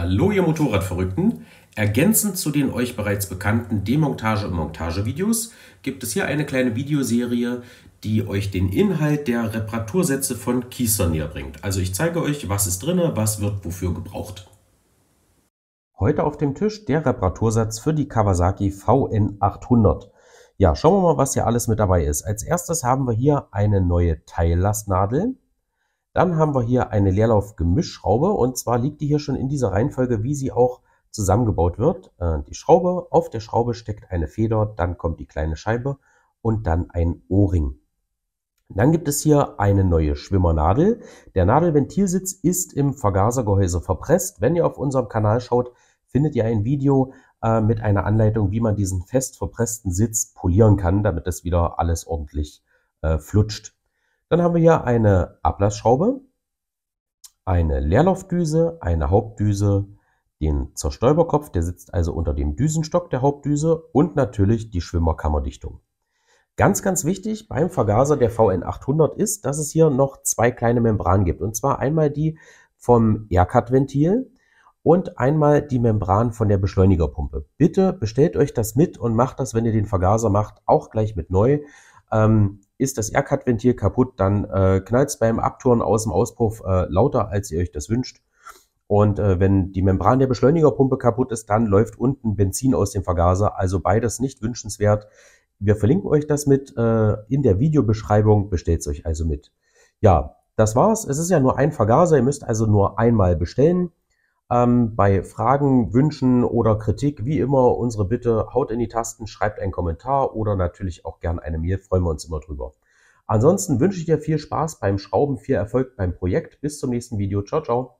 Hallo ihr Motorradverrückten! Ergänzend zu den euch bereits bekannten Demontage- und Montagevideos gibt es hier eine kleine Videoserie, die euch den Inhalt der Reparatursätze von Kieser näher bringt. Also ich zeige euch, was ist drin, was wird wofür gebraucht. Heute auf dem Tisch der Reparatursatz für die Kawasaki VN800. Ja, schauen wir mal, was hier alles mit dabei ist. Als erstes haben wir hier eine neue Teillastnadel, dann haben wir hier eine Leerlauf-Gemischschraube und zwar liegt die hier schon in dieser Reihenfolge, wie sie auch zusammengebaut wird. Äh, die Schraube, auf der Schraube steckt eine Feder, dann kommt die kleine Scheibe und dann ein O-Ring. Dann gibt es hier eine neue Schwimmernadel. Der Nadelventilsitz ist im Vergasergehäuse verpresst. Wenn ihr auf unserem Kanal schaut, findet ihr ein Video äh, mit einer Anleitung, wie man diesen fest verpressten Sitz polieren kann, damit das wieder alles ordentlich äh, flutscht. Dann haben wir hier eine Ablassschraube, eine Leerlaufdüse, eine Hauptdüse, den Zerstäuberkopf, der sitzt also unter dem Düsenstock der Hauptdüse und natürlich die Schwimmerkammerdichtung. Ganz, ganz wichtig beim Vergaser der VN800 ist, dass es hier noch zwei kleine Membranen gibt. Und zwar einmal die vom Aircut-Ventil und einmal die Membran von der Beschleunigerpumpe. Bitte bestellt euch das mit und macht das, wenn ihr den Vergaser macht, auch gleich mit neu. Ähm, ist das Aircut-Ventil kaputt, dann äh, knallt es beim Abtouren aus dem Auspuff äh, lauter, als ihr euch das wünscht. Und äh, wenn die Membran der Beschleunigerpumpe kaputt ist, dann läuft unten Benzin aus dem Vergaser. Also beides nicht wünschenswert. Wir verlinken euch das mit äh, in der Videobeschreibung. Bestellt es euch also mit. Ja, das war's. Es ist ja nur ein Vergaser. Ihr müsst also nur einmal bestellen. Ähm, bei Fragen, Wünschen oder Kritik, wie immer, unsere Bitte, haut in die Tasten, schreibt einen Kommentar oder natürlich auch gern eine Mail, freuen wir uns immer drüber. Ansonsten wünsche ich dir viel Spaß beim Schrauben, viel Erfolg beim Projekt. Bis zum nächsten Video. Ciao, ciao.